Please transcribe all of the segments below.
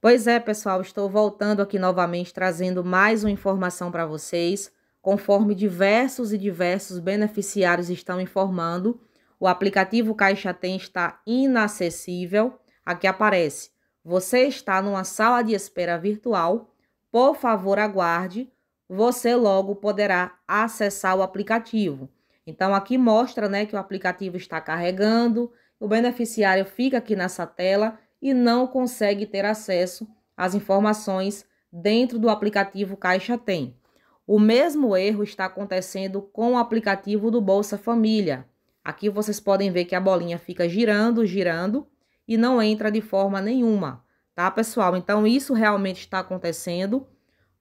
Pois é, pessoal, estou voltando aqui novamente trazendo mais uma informação para vocês. Conforme diversos e diversos beneficiários estão informando, o aplicativo Caixa Tem está inacessível. Aqui aparece: você está numa sala de espera virtual. Por favor, aguarde. Você logo poderá acessar o aplicativo. Então aqui mostra, né, que o aplicativo está carregando. O beneficiário fica aqui nessa tela e não consegue ter acesso às informações dentro do aplicativo Caixa Tem. O mesmo erro está acontecendo com o aplicativo do Bolsa Família. Aqui vocês podem ver que a bolinha fica girando, girando e não entra de forma nenhuma, tá, pessoal? Então isso realmente está acontecendo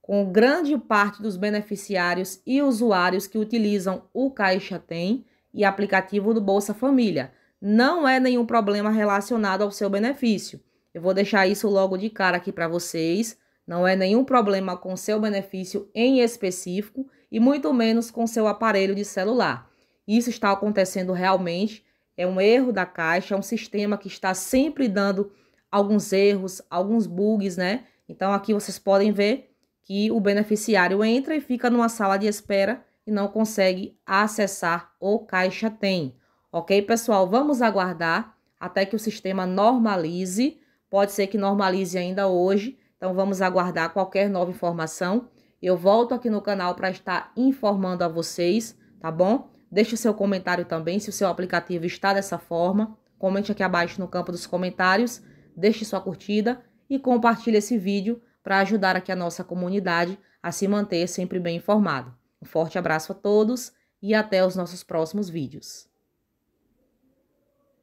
com grande parte dos beneficiários e usuários que utilizam o Caixa Tem e aplicativo do Bolsa Família não é nenhum problema relacionado ao seu benefício. Eu vou deixar isso logo de cara aqui para vocês. Não é nenhum problema com seu benefício em específico e muito menos com seu aparelho de celular. Isso está acontecendo realmente, é um erro da caixa, é um sistema que está sempre dando alguns erros, alguns bugs, né? Então aqui vocês podem ver que o beneficiário entra e fica numa sala de espera e não consegue acessar o caixa tem. Ok, pessoal? Vamos aguardar até que o sistema normalize. Pode ser que normalize ainda hoje, então vamos aguardar qualquer nova informação. Eu volto aqui no canal para estar informando a vocês, tá bom? Deixe o seu comentário também se o seu aplicativo está dessa forma. Comente aqui abaixo no campo dos comentários, deixe sua curtida e compartilhe esse vídeo para ajudar aqui a nossa comunidade a se manter sempre bem informado. Um forte abraço a todos e até os nossos próximos vídeos.